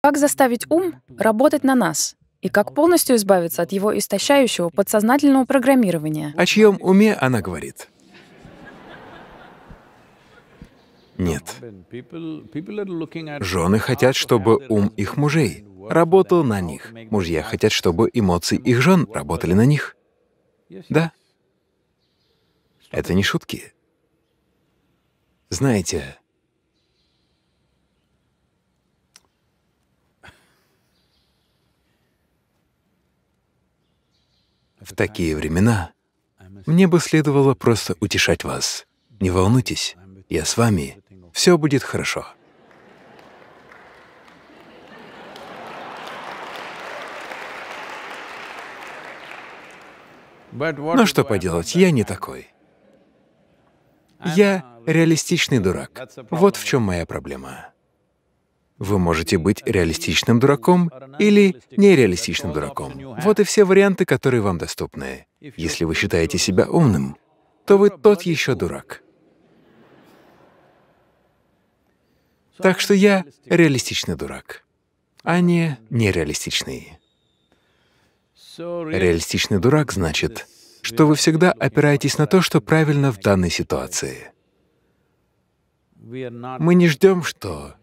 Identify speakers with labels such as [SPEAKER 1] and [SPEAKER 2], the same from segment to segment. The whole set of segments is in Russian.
[SPEAKER 1] Как заставить ум работать на нас? И как полностью избавиться от его истощающего подсознательного программирования? О чьем уме она говорит? Нет. Жены хотят, чтобы ум их мужей работал на них. Мужья хотят, чтобы эмоции их жен работали на них. Да. Это не шутки. Знаете, В такие времена мне бы следовало просто утешать вас. Не волнуйтесь, я с вами, все будет хорошо. Но ну что поделать, я не такой. Я реалистичный дурак. Вот в чем моя проблема. Вы можете быть реалистичным дураком или нереалистичным дураком. Вот и все варианты, которые вам доступны. Если вы считаете себя умным, то вы тот еще дурак. Так что я реалистичный дурак, а не нереалистичный. Реалистичный дурак значит, что вы всегда опираетесь на то, что правильно в данной ситуации. Мы не ждем, что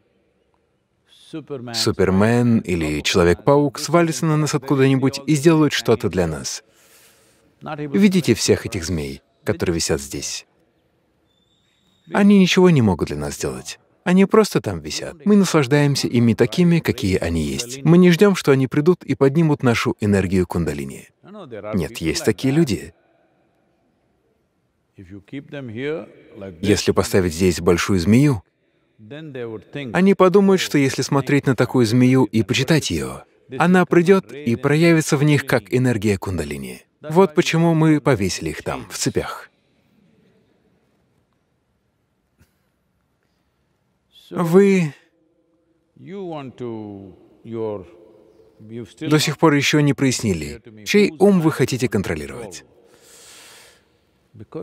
[SPEAKER 1] Супермен или Человек-паук свалится на нас откуда-нибудь и сделают что-то для нас. Видите всех этих змей, которые висят здесь? Они ничего не могут для нас сделать. Они просто там висят. Мы наслаждаемся ими такими, какие они есть. Мы не ждем, что они придут и поднимут нашу энергию кундалини. Нет, есть такие люди. Если поставить здесь большую змею, они подумают, что если смотреть на такую змею и почитать ее, она придет и проявится в них как энергия кундалини. Вот почему мы повесили их там, в цепях. Вы до сих пор еще не прояснили, чей ум вы хотите контролировать.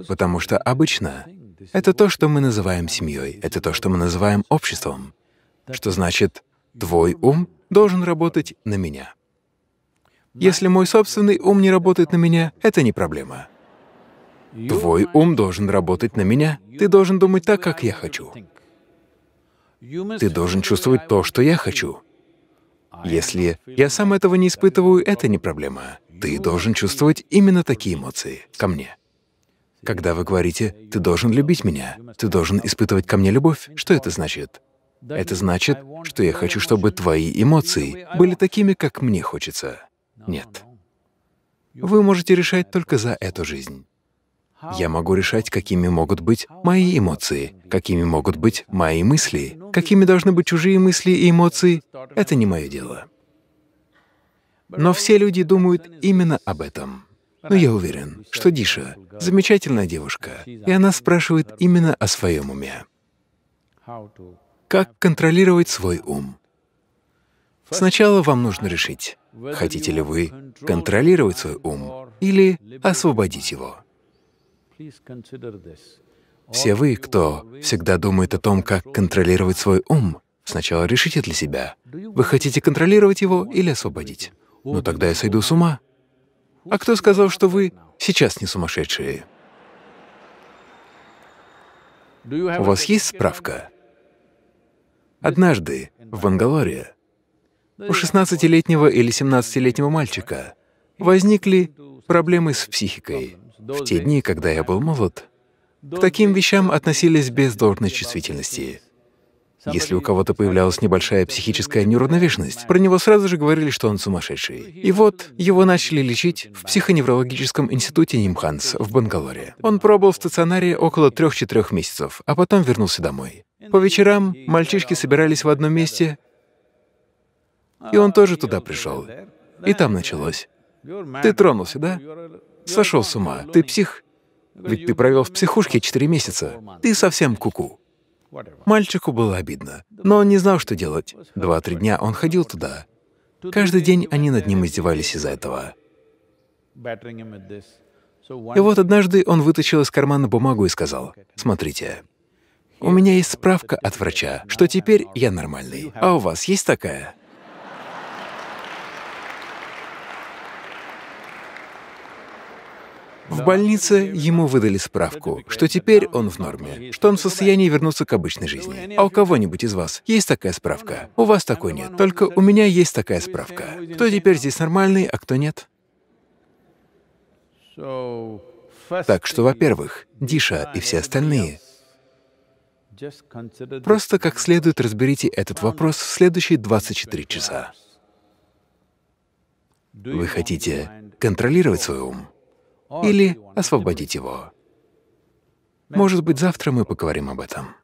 [SPEAKER 1] Потому что обычно это то, что мы называем семьей, это то, что мы называем обществом. Что значит, твой ум должен работать на меня. Если мой собственный ум не работает на меня, это не проблема. Твой ум должен работать на меня. Ты должен думать так, как я хочу. Ты должен чувствовать то, что я хочу. Если я сам этого не испытываю, это не проблема. Ты должен чувствовать именно такие эмоции ко мне. Когда вы говорите «ты должен любить меня», «ты должен испытывать ко мне любовь», что это значит? Это значит, что я хочу, чтобы твои эмоции были такими, как мне хочется. Нет. Вы можете решать только за эту жизнь. Я могу решать, какими могут быть мои эмоции, какими могут быть мои мысли, какими должны быть чужие мысли и эмоции — это не мое дело. Но все люди думают именно об этом. Но ну, я уверен, что Диша — замечательная девушка, и она спрашивает именно о своем уме. Как контролировать свой ум? Сначала вам нужно решить, хотите ли вы контролировать свой ум или освободить его. Все вы, кто всегда думает о том, как контролировать свой ум, сначала решите для себя, вы хотите контролировать его или освободить. Но ну, тогда я сойду с ума. А кто сказал, что вы сейчас не сумасшедшие? У вас есть справка? Однажды в Бангалоре у 16-летнего или 17-летнего мальчика возникли проблемы с психикой. В те дни, когда я был молод, к таким вещам относились без должной чувствительности. Если у кого-то появлялась небольшая психическая неуравновешенность, про него сразу же говорили, что он сумасшедший. И вот его начали лечить в психоневрологическом институте Нимханс в Бангалоре. Он пробыл в стационаре около 3-4 месяцев, а потом вернулся домой. По вечерам мальчишки собирались в одном месте, и он тоже туда пришел. И там началось. Ты тронулся, да? Сошел с ума. Ты псих? Ведь ты провел в психушке 4 месяца. Ты совсем куку. -ку. Мальчику было обидно, но он не знал, что делать. Два-три дня он ходил туда. Каждый день они над ним издевались из-за этого. И вот однажды он вытащил из кармана бумагу и сказал, «Смотрите, у меня есть справка от врача, что теперь я нормальный, а у вас есть такая?» В больнице ему выдали справку, что теперь он в норме, что он в состоянии вернуться к обычной жизни. А у кого-нибудь из вас есть такая справка? У вас такой нет, только у меня есть такая справка. Кто теперь здесь нормальный, а кто нет? Так что, во-первых, Диша и все остальные, просто как следует разберите этот вопрос в следующие 24 часа. Вы хотите контролировать свой ум? или освободить его. Может быть, завтра мы поговорим об этом.